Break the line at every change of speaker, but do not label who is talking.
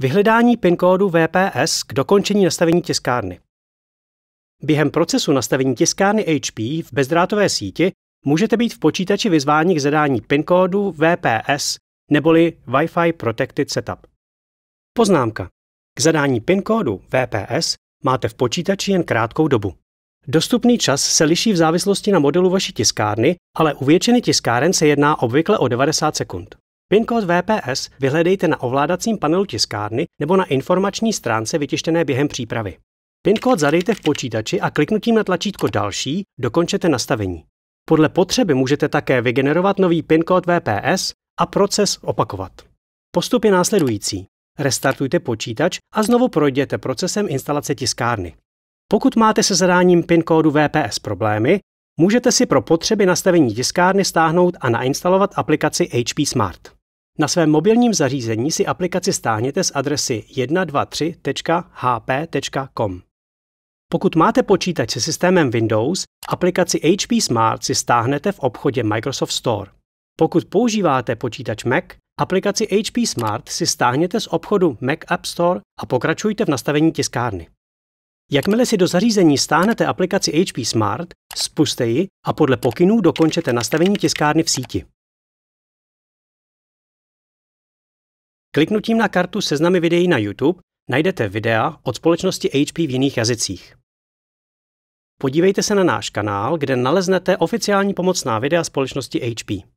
Vyhledání PIN kódu VPS k dokončení nastavení tiskárny. Během procesu nastavení tiskárny
HP v bezdrátové síti můžete být v počítači vyzváni k zadání PIN kódu VPS neboli Wi-Fi Protected Setup. Poznámka. K zadání PIN kódu VPS máte v počítači jen krátkou dobu. Dostupný čas se liší v závislosti na modelu vaší tiskárny, ale u většiny tiskáren se jedná obvykle o 90 sekund. PIN kód VPS vyhledejte na ovládacím panelu tiskárny nebo na informační stránce vytištěné během přípravy. PIN kód zadejte v počítači a kliknutím na tlačítko Další dokončete nastavení. Podle potřeby můžete také vygenerovat nový PIN kód VPS a proces opakovat. Postup je následující. Restartujte počítač a znovu projděte procesem instalace tiskárny. Pokud máte se zadáním PIN kódu VPS problémy, můžete si pro potřeby nastavení tiskárny stáhnout a nainstalovat aplikaci HP Smart. Na svém mobilním zařízení si aplikaci stáhněte z adresy 123.hp.com. Pokud máte počítač se systémem Windows, aplikaci HP Smart si stáhnete v obchodě Microsoft Store. Pokud používáte počítač Mac, aplikaci HP Smart si stáhněte z obchodu Mac App Store a pokračujte v nastavení tiskárny. Jakmile si do zařízení stáhnete aplikaci HP Smart,
spuste ji a podle pokynů dokončete nastavení tiskárny v síti. Kliknutím na kartu seznamy videí na YouTube najdete videa od společnosti HP v jiných jazycích. Podívejte se na náš kanál, kde naleznete oficiální pomocná videa společnosti HP.